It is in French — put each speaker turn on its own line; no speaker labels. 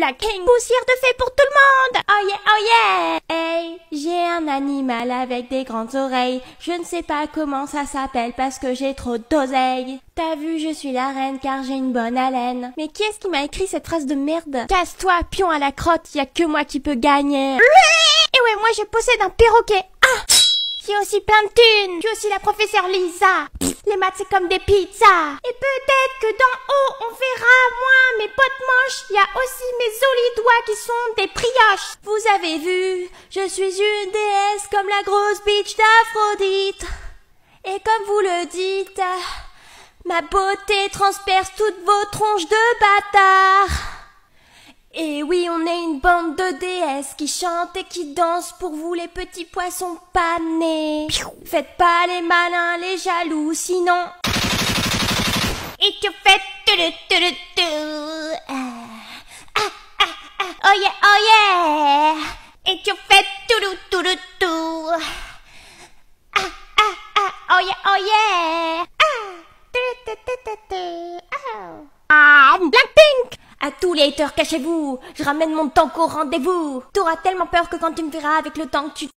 La king poussière de fée pour tout le monde Oh yeah, oh yeah Hey, j'ai un animal avec des grandes oreilles. Je ne sais pas comment ça s'appelle parce que j'ai trop d'oseilles T'as vu, je suis la reine car j'ai une bonne haleine. Mais qui est-ce qui m'a écrit cette phrase de merde Casse-toi, pion à la crotte, y a que moi qui peux gagner. Et ouais, moi je possède un perroquet. J'ai aussi plein de thunes. J'ai aussi la professeure Lisa. Les maths, c'est comme des pizzas. Et peut-être que d'en haut, on verra moins mes potes manches, Il y a aussi mes jolis doigts qui sont des brioches. Vous avez vu, je suis une déesse comme la grosse bitch d'Aphrodite. Et comme vous le dites, ma beauté transperce toutes vos tronches de bâtards bande de déesses qui chantent et qui dansent pour vous les petits poissons panés. Faites pas les malins, les jaloux, sinon...
Et tu fais... Ah, ah, ah, ah, oh yeah, oh yeah Et tu fais... Ah, ah, ah, oh yeah, oh yeah
Tous les haters, cachez-vous Je ramène mon tank au rendez-vous T'auras tellement peur que quand tu me verras avec le tank, tu